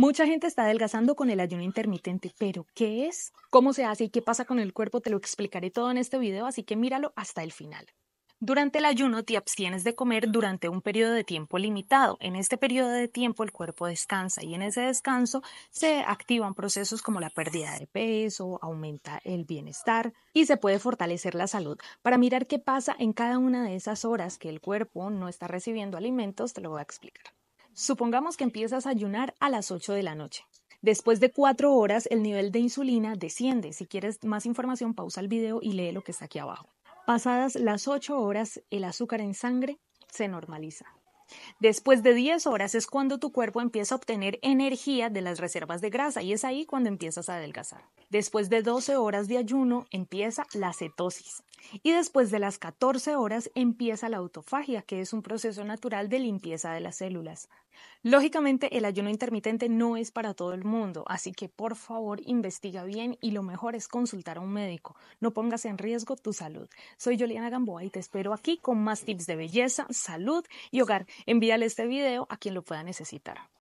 Mucha gente está adelgazando con el ayuno intermitente, pero ¿qué es? ¿Cómo se hace y qué pasa con el cuerpo? Te lo explicaré todo en este video, así que míralo hasta el final. Durante el ayuno te abstienes de comer durante un periodo de tiempo limitado. En este periodo de tiempo el cuerpo descansa y en ese descanso se activan procesos como la pérdida de peso, aumenta el bienestar y se puede fortalecer la salud. Para mirar qué pasa en cada una de esas horas que el cuerpo no está recibiendo alimentos, te lo voy a explicar. Supongamos que empiezas a ayunar a las 8 de la noche. Después de 4 horas, el nivel de insulina desciende. Si quieres más información, pausa el video y lee lo que está aquí abajo. Pasadas las 8 horas, el azúcar en sangre se normaliza. Después de 10 horas es cuando tu cuerpo empieza a obtener energía de las reservas de grasa y es ahí cuando empiezas a adelgazar. Después de 12 horas de ayuno empieza la cetosis y después de las 14 horas empieza la autofagia, que es un proceso natural de limpieza de las células. Lógicamente el ayuno intermitente no es para todo el mundo, así que por favor investiga bien y lo mejor es consultar a un médico. No pongas en riesgo tu salud. Soy Juliana Gamboa y te espero aquí con más tips de belleza, salud y hogar. Envíale este video a quien lo pueda necesitar.